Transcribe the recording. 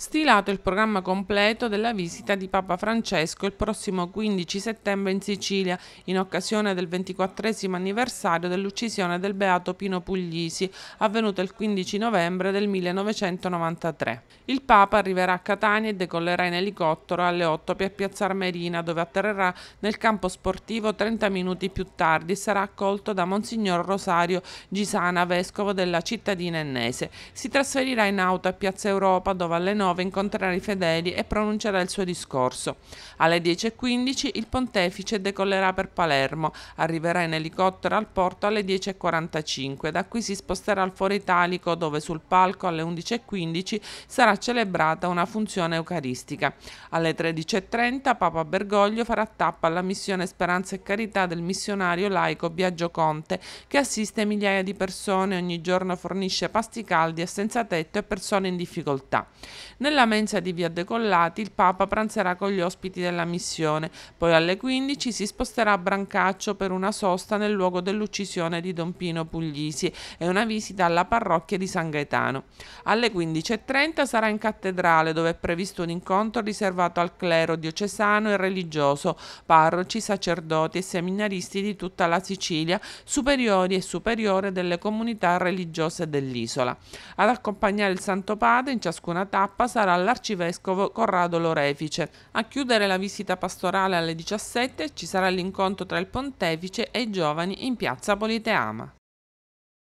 stilato il programma completo della visita di Papa Francesco il prossimo 15 settembre in Sicilia, in occasione del 24 anniversario dell'uccisione del beato Pino Puglisi, avvenuta il 15 novembre del 1993. Il Papa arriverà a Catania e decollerà in elicottero alle 8 per Piazza Armerina, dove atterrerà nel campo sportivo 30 minuti più tardi e sarà accolto da Monsignor Rosario Gisana, vescovo della cittadina ennese. Si trasferirà in auto a Piazza Europa, dove alle 9 9 incontrerà i fedeli e pronuncerà il suo discorso. Alle 10.15 il pontefice decollerà per Palermo, arriverà in elicottero al porto alle 10.45, da qui si sposterà al Foro Italico dove sul palco alle 11.15 sarà celebrata una funzione eucaristica. Alle 13.30 Papa Bergoglio farà tappa alla missione Speranza e Carità del missionario laico Biagio Conte che assiste migliaia di persone ogni giorno fornisce pasti caldi a senza tetto e persone in difficoltà. Nella mensa di Via Decollati il Papa pranzerà con gli ospiti della missione, poi alle 15 si sposterà a Brancaccio per una sosta nel luogo dell'uccisione di Don Pino Puglisi e una visita alla parrocchia di San Gaetano. Alle 15.30 sarà in cattedrale dove è previsto un incontro riservato al clero diocesano e religioso, parroci, sacerdoti e seminaristi di tutta la Sicilia, superiori e superiore delle comunità religiose dell'isola. Ad accompagnare il Santo Padre in ciascuna tappa sarà l'arcivescovo Corrado Lorefice. A chiudere la visita pastorale alle 17 ci sarà l'incontro tra il pontefice e i giovani in piazza Politeama.